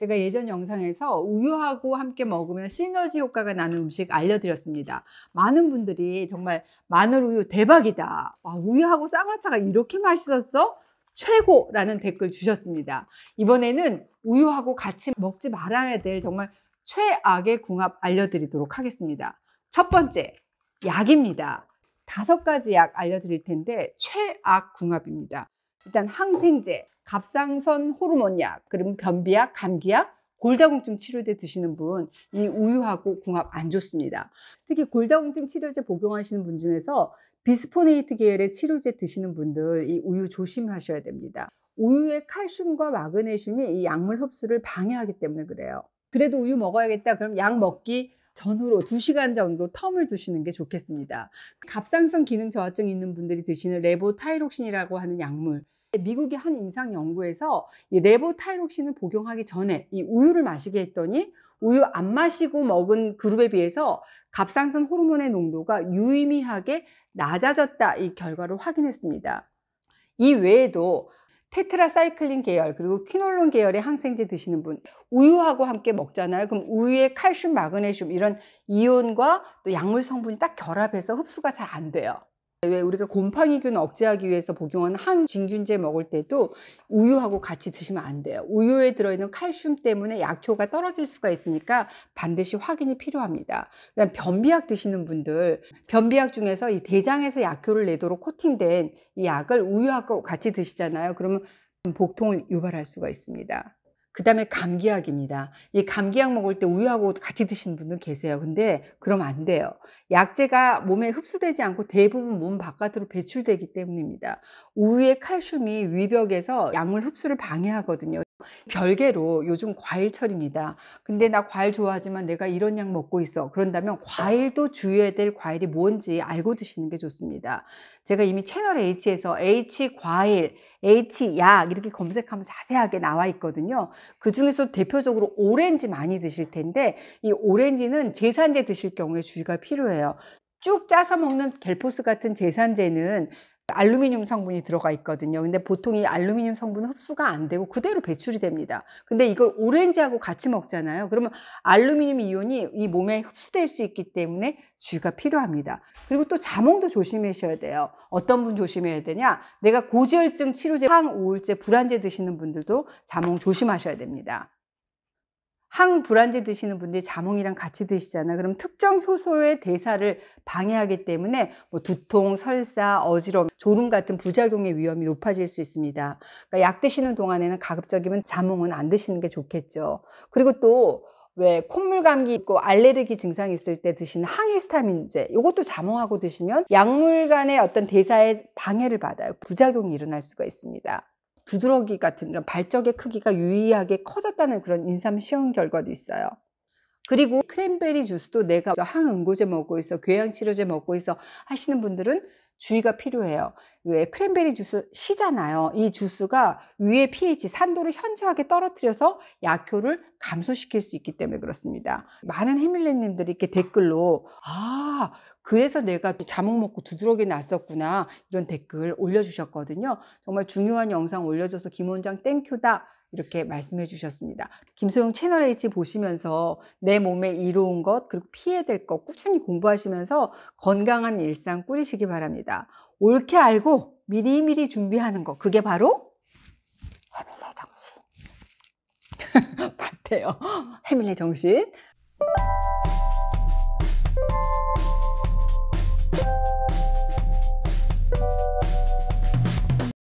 제가 예전 영상에서 우유하고 함께 먹으면 시너지 효과가 나는 음식 알려드렸습니다. 많은 분들이 정말 마늘 우유 대박이다. 와, 아, 우유하고 쌍화차가 이렇게 맛있었어? 최고라는 댓글 주셨습니다. 이번에는 우유하고 같이 먹지 말아야 될 정말 최악의 궁합 알려드리도록 하겠습니다. 첫 번째, 약입니다. 다섯 가지 약 알려드릴 텐데 최악 궁합입니다. 일단 항생제, 갑상선 호르몬약, 그럼 변비약, 감기약, 골다공증 치료제 드시는 분, 이 우유하고 궁합 안 좋습니다. 특히 골다공증 치료제 복용하시는 분 중에서 비스포네이트 계열의 치료제 드시는 분들, 이 우유 조심하셔야 됩니다. 우유의 칼슘과 마그네슘이 이 약물 흡수를 방해하기 때문에 그래요. 그래도 우유 먹어야겠다. 그럼 약 먹기 전후로 두시간 정도 텀을 두시는 게 좋겠습니다. 갑상선 기능 저하증 있는 분들이 드시는 레보타이록신이라고 하는 약물 미국의 한 임상 연구에서 이 레보타이록신을 복용하기 전에 이 우유를 마시게 했더니 우유 안 마시고 먹은 그룹에 비해서 갑상선 호르몬의 농도가 유의미하게 낮아졌다 이 결과를 확인했습니다. 이 외에도 테트라사이클린 계열 그리고 퀴놀론 계열의 항생제 드시는 분 우유하고 함께 먹잖아요. 그럼 우유에 칼슘, 마그네슘 이런 이온과 또 약물 성분이 딱 결합해서 흡수가 잘 안 돼요. 왜 우리가 곰팡이균 억제하기 위해서 복용하는 항진균제 먹을 때도 우유하고 같이 드시면 안 돼요. 우유에 들어있는 칼슘 때문에 약효가 떨어질 수가 있으니까 반드시 확인이 필요합니다. 그다음 변비약 드시는 분들 변비약 중에서 이 대장에서 약효를 내도록 코팅된 이 약을 우유하고 같이 드시잖아요. 그러면 복통을 유발할 수가 있습니다. 그 다음에 감기약입니다. 이 감기약 먹을 때 우유하고 같이 드시는 분들 계세요. 근데 그럼 안 돼요. 약재가 몸에 흡수되지 않고 대부분 몸 바깥으로 배출되기 때문입니다. 우유의 칼슘이 위벽에서 약물 흡수를 방해하거든요. 별개로 요즘 과일철입니다. 근데 나 과일 좋아하지만 내가 이런 약 먹고 있어. 그런다면 과일도 주의해야 될 과일이 뭔지 알고 드시는 게 좋습니다. 제가 이미 채널 H에서 H 과일, H 약 이렇게 검색하면 자세하게 나와 있거든요. 그 중에서 대표적으로 오렌지 많이 드실 텐데 이 오렌지는 제산제 드실 경우에 주의가 필요해요. 쭉 짜서 먹는 갤포스 같은 제산제는 알루미늄 성분이 들어가 있거든요. 근데 보통 이 알루미늄 성분은 흡수가 안 되고 그대로 배출이 됩니다. 근데 이걸 오렌지하고 같이 먹잖아요. 그러면 알루미늄 이온이 이 몸에 흡수될 수 있기 때문에 주의가 필요합니다. 그리고 또 자몽도 조심하셔야 돼요. 어떤 분 조심해야 되냐? 내가 고지혈증 치료제, 항우울제, 불안제 드시는 분들도 자몽 조심하셔야 됩니다. 항불안제 드시는 분들이 자몽이랑 같이 드시잖아. 그럼 특정 효소의 대사를 방해하기 때문에 뭐 두통, 설사, 어지럼, 졸음 같은 부작용의 위험이 높아질 수 있습니다. 그러니까 약 드시는 동안에는 가급적이면 자몽은 안 드시는 게 좋겠죠. 그리고 또 왜 콧물 감기 있고 알레르기 증상 있을 때 드시는 항히스타민제 이것도 자몽하고 드시면 약물 간의 어떤 대사에 방해를 받아요. 부작용이 일어날 수가 있습니다. 두드러기 같은 이런 발적의 크기가 유의하게 커졌다는 그런 인삼 시험 결과도 있어요. 그리고 크랜베리 주스도 내가 항응고제 먹고 있어, 궤양치료제 먹고 있어 하시는 분들은 주의가 필요해요. 왜 크랜베리 주스 시잖아요. 이 주스가 위의 pH 산도를 현저하게 떨어뜨려서 약효를 감소시킬 수 있기 때문에 그렇습니다. 많은 해밀레님들이 이렇게 댓글로 아 그래서 내가 자몽 먹고 두드러기 났었구나 이런 댓글 올려주셨거든요. 정말 중요한 영상 올려줘서 김 원장 땡큐다. 이렇게 말씀해 주셨습니다. 김소영 채널 H 보시면서 내 몸에 이로운 것 그리고 피해야 될것 꾸준히 공부하시면서 건강한 일상 꾸리시기 바랍니다. 옳게 알고 미리미리 준비하는 것 그게 바로 해밀레 정신. 같대요 해밀레 정신.